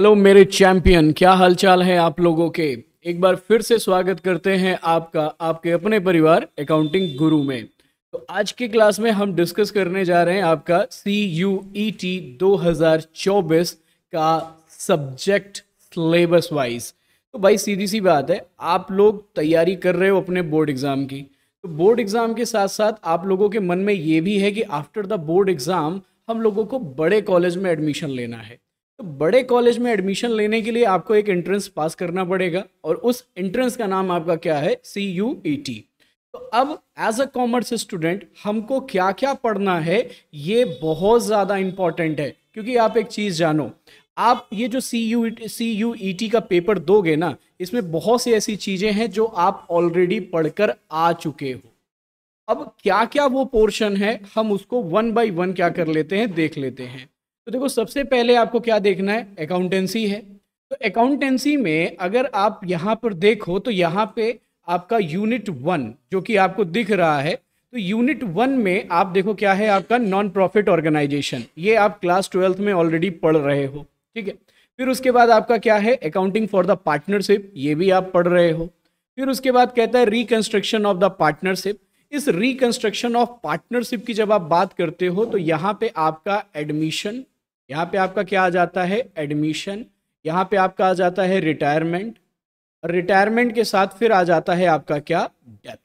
hello मेरे champion क्या हालचाल है आप लोगों के एक बार फिर से स्वागत करते हैं आपका आपके अपने परिवार अकाउंटिंग गुरु में तो आज के क्लास में हम डिस्कस करने जा रहे हैं आपका सी यू ई टी दो हजार चौबीस का सब्जेक्ट सिलेबस वाइज तो भाई सीधी सी बात है आप लोग तैयारी कर रहे हो अपने बोर्ड एग्ज़ाम की तो बोर्ड एग्ज़ाम के साथ साथ आप लोगों के मन में ये भी है कि आफ्टर द बोर्ड एग्ज़ाम हम लोगों को बड़े कॉलेज में एडमिशन लेना है तो बड़े कॉलेज में एडमिशन लेने के लिए आपको एक एंट्रेंस पास करना पड़ेगा और उस एंट्रेंस का नाम आपका क्या है सी यू ई टी तो अब एज अ कॉमर्स स्टूडेंट हमको क्या क्या पढ़ना है ये बहुत ज़्यादा इंपॉर्टेंट है क्योंकि आप एक चीज़ जानो आप ये जो C U C U E T का पेपर दोगे ना इसमें बहुत सी ऐसी चीज़ें हैं जो आप ऑलरेडी पढ़कर आ चुके हो अब क्या क्या वो पोर्शन है हम उसको वन बाई वन क्या कर लेते हैं देख लेते हैं तो देखो सबसे पहले आपको क्या देखना है अकाउंटेंसी है तो अकाउंटेंसी में अगर आप यहाँ पर देखो तो यहाँ पे आपका यूनिट वन जो कि आपको दिख रहा है तो यूनिट वन में आप देखो क्या है आपका नॉन प्रॉफिट ऑर्गेनाइजेशन ये आप क्लास ट्वेल्थ में ऑलरेडी पढ़ रहे हो ठीक है फिर उसके बाद आपका क्या है अकाउंटिंग फॉर द पार्टनरशिप ये भी आप पढ़ रहे हो फिर उसके बाद कहता है रिकंस्ट्रक्शन ऑफ द पार्टनरशिप इस रिकंस्ट्रक्शन ऑफ पार्टनरशिप की जब आप बात करते हो तो यहाँ पे आपका एडमिशन यहाँ पे आपका क्या आ जाता है एडमिशन यहाँ पे आपका आ जाता है रिटायरमेंट और रिटायरमेंट के साथ फिर आ जाता है आपका क्या डेथ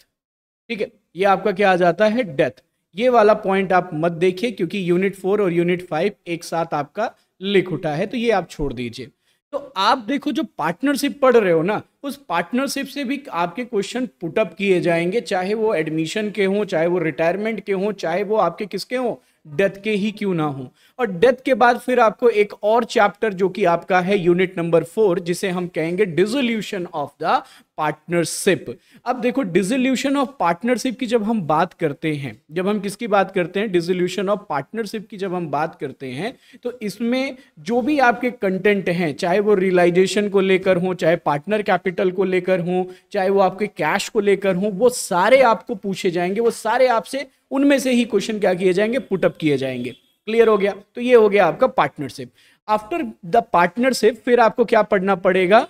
ठीक है ये आपका क्या आ जाता है डेथ ये वाला पॉइंट आप मत देखिए क्योंकि यूनिट फोर और यूनिट फाइव एक साथ आपका लिख उठा है तो ये आप छोड़ दीजिए तो आप देखो जो पार्टनरशिप पढ़ रहे हो ना उस पार्टनरशिप से भी आपके क्वेश्चन पुटअप किए जाएंगे चाहे वो एडमिशन के हों चाहे वो रिटायरमेंट के हों चाहे वो आपके किसके हों डेथ के ही क्यों ना हो और डेथ के बाद फिर आपको एक और चैप्टर जो कि आपका है यूनिट नंबर फोर जिसे हम कहेंगे डिजोल्यूशन ऑफ द पार्टनरशिप अब देखो डिजोल्यूशन ऑफ पार्टनरशिप की जब हम बात करते हैं जब हम किसकी बात करते हैं डिजोल्यूशन ऑफ पार्टनरशिप की जब हम बात करते हैं तो इसमें जो भी आपके कंटेंट हैं चाहे वो रियलाइजेशन को लेकर हो चाहे पार्टनर कैपिटल को लेकर हो चाहे वो आपके कैश को लेकर हो वो सारे आपको पूछे जाएंगे वो सारे आपसे उनमें से ही क्वेश्चन क्या किए जाएंगे पुटअप किए जाएंगे क्लियर हो गया तो ये हो गया आपका पार्टनरशिप आफ्टर द पार्टनरशिप फिर आपको क्या पढ़ना पड़ेगा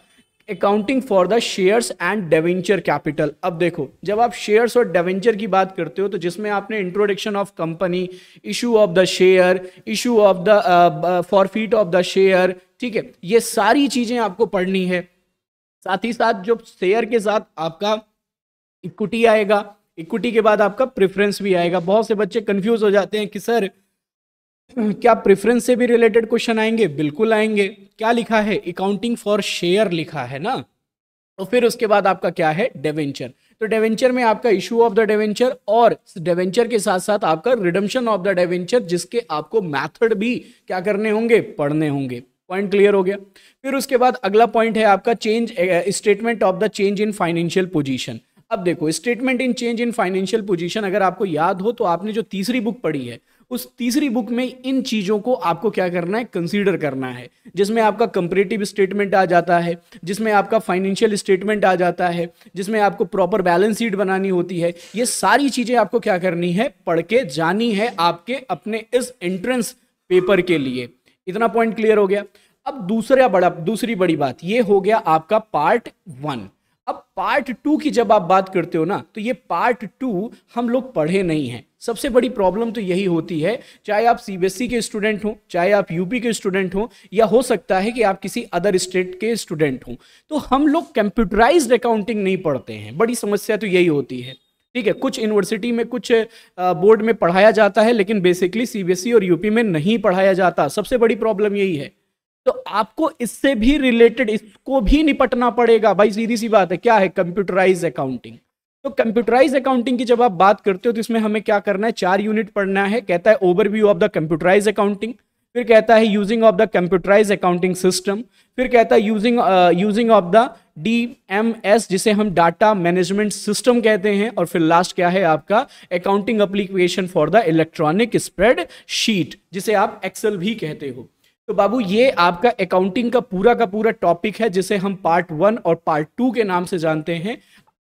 accounting for the shares and debenture capital अब देखो जब आप शेयर्स और डेवेंचर की बात करते हो तो जिसमें आपने introduction of company issue of the share issue of the forfeit of the share ठीक है ये सारी चीजें आपको पढ़नी है साथ ही साथ जो शेयर के साथ आपका इक्विटी आएगा इक्विटी के बाद आपका प्रेफरेंस भी आएगा बहुत से बच्चे कंफ्यूज हो जाते हैं कि सर क्या प्रेफरेंस से भी रिलेटेड क्वेश्चन आएंगे बिल्कुल आएंगे क्या लिखा है अकाउंटिंग फॉर शेयर लिखा है ना तो फिर उसके बाद आपका क्या है डेवेंचर तो डेवेंचर में आपका इशू ऑफ द डेवेंचर और डेवेंचर के साथ साथ आपका रिडम्शन ऑफ द डेवेंचर जिसके आपको मैथड भी क्या करने होंगे पढ़ने होंगे पॉइंट क्लियर हो गया फिर उसके बाद अगला पॉइंट है आपका change statement of the change in financial position अब देखो statement in change in financial position अगर आपको याद हो तो आपने जो तीसरी बुक पढ़ी है उस तीसरी बुक में इन चीज़ों को आपको क्या करना है कंसीडर करना है जिसमें आपका कंपरेटिव स्टेटमेंट आ जाता है जिसमें आपका फाइनेंशियल स्टेटमेंट आ जाता है जिसमें आपको प्रॉपर बैलेंस शीट बनानी होती है ये सारी चीज़ें आपको क्या करनी है पढ़ के जानी है आपके अपने इस एंट्रेंस पेपर के लिए इतना पॉइंट क्लियर हो गया अब दूसरा बड़ा दूसरी बड़ी बात ये हो गया आपका पार्ट वन अब पार्ट टू की जब आप बात करते हो ना तो ये पार्ट टू हम लोग पढ़े नहीं हैं सबसे बड़ी प्रॉब्लम तो यही होती है चाहे आप सीबीएसई e के स्टूडेंट हों चाहे आप यूपी के स्टूडेंट हों या हो सकता है कि आप किसी अदर स्टेट के स्टूडेंट हों तो हम लोग कंप्यूटराइज्ड अकाउंटिंग नहीं पढ़ते हैं बड़ी समस्या तो यही होती है ठीक है कुछ यूनिवर्सिटी में कुछ बोर्ड में पढ़ाया जाता है लेकिन बेसिकली सीबीएसई e और यूपी में नहीं पढ़ाया जाता सबसे बड़ी प्रॉब्लम यही है तो आपको इससे भी रिलेटेड इसको भी निपटना पड़ेगा भाई सीधी सी बात है क्या है कंप्यूटराइज अकाउंटिंग तो कंप्यूटराइज अकाउंटिंग की जब आप बात करते हो तो इसमें हमें क्या करना है चार यूनिट पढ़ना है कहता है overview of the computerise accounting फिर कहता है using of the computerise accounting system फिर कहता है using using of the D M S जिसे हम डाटा मैनेजमेंट सिस्टम कहते हैं और फिर लास्ट क्या है आपका accounting application for the electronic spreadsheet जिसे आप एक्सेल भी कहते हो तो बाबू ये आपका अकाउंटिंग का पूरा का पूरा टॉपिक है जिसे हम पार्ट वन और पार्ट टू के नाम से जानते हैं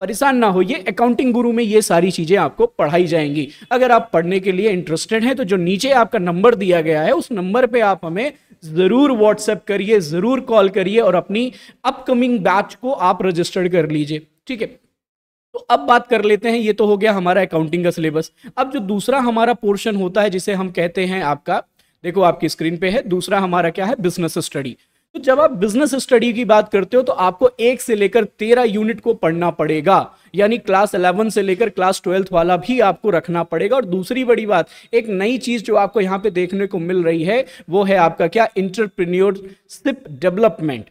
परेशान ना होइए अकाउंटिंग गुरु में ये सारी चीज़ें आपको पढ़ाई जाएंगी अगर आप पढ़ने के लिए इंटरेस्टेड हैं तो जो नीचे आपका नंबर दिया गया है उस नंबर पे आप हमें ज़रूर व्हाट्सएप करिए ज़रूर कॉल करिए और अपनी अपकमिंग बैच को आप रजिस्टर्ड कर लीजिए ठीक है तो अब बात कर लेते हैं ये तो हो गया हमारा अकाउंटिंग का सिलेबस अब जो दूसरा हमारा पोर्शन होता है जिसे हम कहते हैं आपका देखो आपकी स्क्रीन पे है दूसरा हमारा क्या है बिजनेस स्टडी तो जब आप बिजनेस स्टडी की बात करते हो तो आपको एक से लेकर तेरह यूनिट को पढ़ना पड़ेगा यानी क्लास इलेवन से लेकर क्लास ट्वेल्थ वाला भी आपको रखना पड़ेगा और दूसरी बड़ी बात एक नई चीज जो आपको यहाँ पे देखने को मिल रही है वो है आपका क्या इंटरप्रिन्योरशिप डेवलपमेंट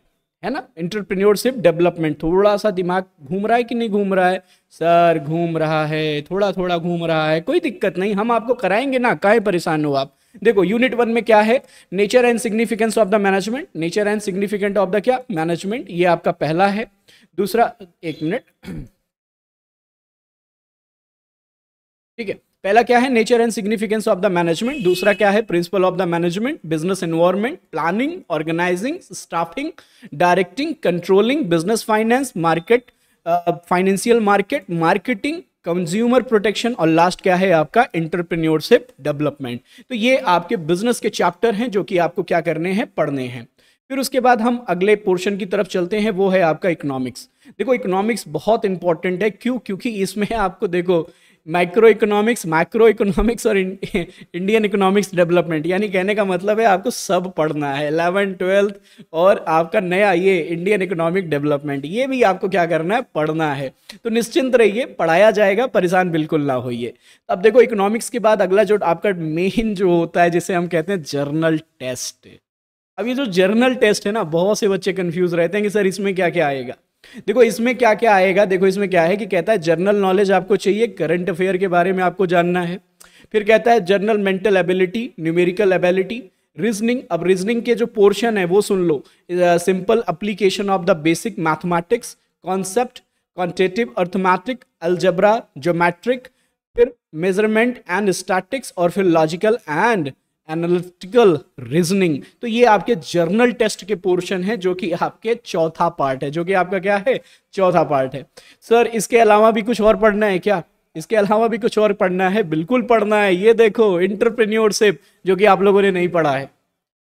है ना इंटरप्रीनियोरशिप डेवलपमेंट थोड़ा सा दिमाग घूम रहा है कि नहीं घूम रहा है सर घूम रहा है थोड़ा थोड़ा घूम रहा है कोई दिक्कत नहीं हम आपको कराएंगे ना काहे परेशान हो आप देखो यूनिट वन में क्या है nature and significance of the management nature and significant of the क्या मैनेजमेंट ये आपका पहला है दूसरा एक मिनट ठीक है पहला क्या है nature and significance of the management दूसरा क्या है principle of the management business environment planning organising staffing directing controlling business finance market financial market marketing consumer protection और लास्ट क्या है आपका इंटरप्रेन्योरशिप डेवलपमेंट तो ये आपके बिजनेस के चैप्टर हैं जो कि आपको क्या करने हैं पढ़ने हैं फिर उसके बाद हम अगले पोर्शन की तरफ चलते हैं वो है आपका इकोनॉमिक्स देखो इकोनॉमिक्स बहुत इंपॉर्टेंट है क्यों क्योंकि इसमें आपको देखो माइक्रो इकोनॉमिक्स माइक्रो इकोनॉमिक्स और इंडियन इकोनॉमिक्स डेवलपमेंट यानी कहने का मतलब है आपको सब पढ़ना है एलेवन ट्वेल्थ और आपका नया ये इंडियन इकोनॉमिक डेवलपमेंट ये भी आपको क्या करना है पढ़ना है तो निश्चिंत रहिए पढ़ाया जाएगा परेशान बिल्कुल ना होइए अब देखो इकोनॉमिक्स के बाद अगला जो आपका मेन जो होता है जिसे हम कहते हैं जर्नल टेस्ट अब ये जो जर्नल टेस्ट है ना बहुत से बच्चे कन्फ्यूज रहते हैं कि सर इसमें क्या क्या आएगा देखो इसमें क्या क्या आएगा देखो इसमें क्या है कि कहता है जनरल नॉलेज आपको चाहिए करंट अफेयर के बारे में आपको जानना है फिर कहता है general mental ability numerical ability reasoning अब रीजनिंग के जो पोर्शन है वो सुन लो simple application of the basic mathematics concept quantitative arithmetic algebra geometric फिर मेजरमेंट एंड स्टैटिक्स और फिर लॉजिकल एंड एनालिटिकल रीजनिंग तो ये आपके जर्नल टेस्ट के पोर्शन है जो कि आपके चौथा पार्ट है जो कि आपका क्या है चौथा पार्ट है सर इसके अलावा भी कुछ और पढ़ना है क्या इसके अलावा भी कुछ और पढ़ना है बिल्कुल पढ़ना है ये देखो इंटरप्रेन्योरशिप जो कि आप लोगों ने नहीं पढ़ा है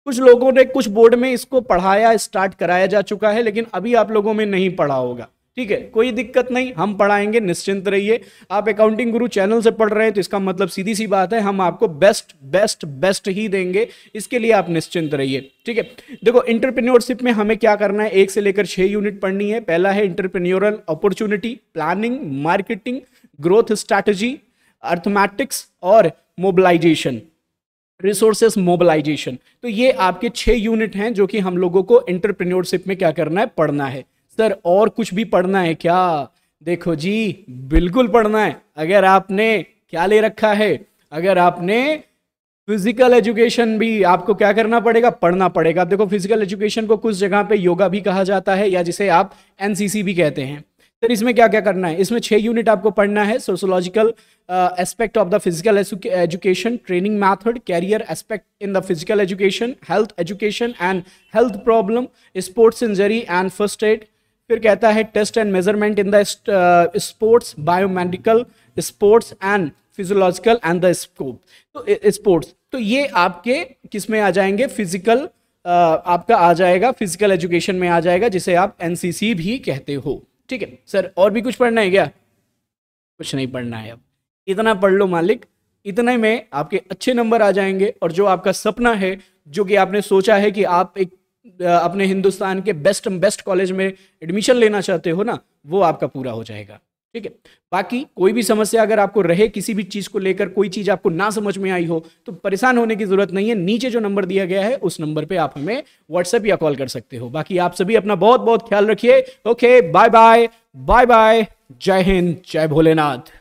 कुछ लोगों ने कुछ बोर्ड में इसको पढ़ाया स्टार्ट कराया जा चुका है लेकिन अभी आप लोगों में नहीं पढ़ा होगा ठीक है कोई दिक्कत नहीं हम पढ़ाएंगे निश्चिंत रहिए आप अकाउंटिंग गुरु चैनल से पढ़ रहे हैं तो इसका मतलब सीधी सी बात है हम आपको बेस्ट बेस्ट बेस्ट ही देंगे इसके लिए आप निश्चिंत रहिए ठीक है देखो इंटरप्रेन्योरशिप में हमें क्या करना है एक से लेकर छह यूनिट पढ़नी है पहला है entrepreneurial opportunity planning marketing growth strategy arithmetics और मोबिलाइजेशन रिसोर्सेस मोबिलाइजेशन तो ये आपके छह यूनिट हैं जो कि हम लोगों को इंटरप्रेन्योरशिप में क्या करना है पढ़ना है सर और कुछ भी पढ़ना है क्या देखो जी बिल्कुल पढ़ना है अगर आपने क्या ले रखा है अगर आपने फिजिकल एजुकेशन भी आपको क्या करना पड़ेगा पढ़ना पड़ेगा देखो फिजिकल एजुकेशन को कुछ जगह पे योगा भी कहा जाता है या जिसे आप एनसीसी भी कहते हैं सर इसमें क्या क्या करना है इसमें छह यूनिट आपको पढ़ना है sociological aspect of the physical education training method career aspect in the physical education health education and health problem sports injury and first aid फिर कहता है test and measurement in the sports biomedical sports and physiological and the scope तो sports तो ये आपके किस में आ जाएंगे फिजिकल uh, आपका आ जाएगा फिजिकल एजुकेशन में आ जाएगा जिसे आप एनसीसी भी कहते हो ठीक है सर और भी कुछ पढ़ना है क्या कुछ नहीं पढ़ना है अब इतना पढ़ लो मालिक इतने में आपके अच्छे नंबर आ जाएंगे और जो आपका सपना है जो कि आपने सोचा है कि आप एक अपने हिंदुस्तान के बेस्ट बेस्ट कॉलेज में एडमिशन लेना चाहते हो ना वो आपका पूरा हो जाएगा ठीक है बाकी कोई भी समस्या अगर आपको रहे किसी भी चीज़ को लेकर कोई चीज़ आपको ना समझ में आई हो तो परेशान होने की ज़रूरत नहीं है नीचे जो नंबर दिया गया है उस नंबर पे आप हमें व्हाट्सएप या कॉल कर सकते हो बाकी आप सभी अपना बहुत बहुत ख्याल रखिए okay bye bye bye bye जय हिंद जय भोलेनाथ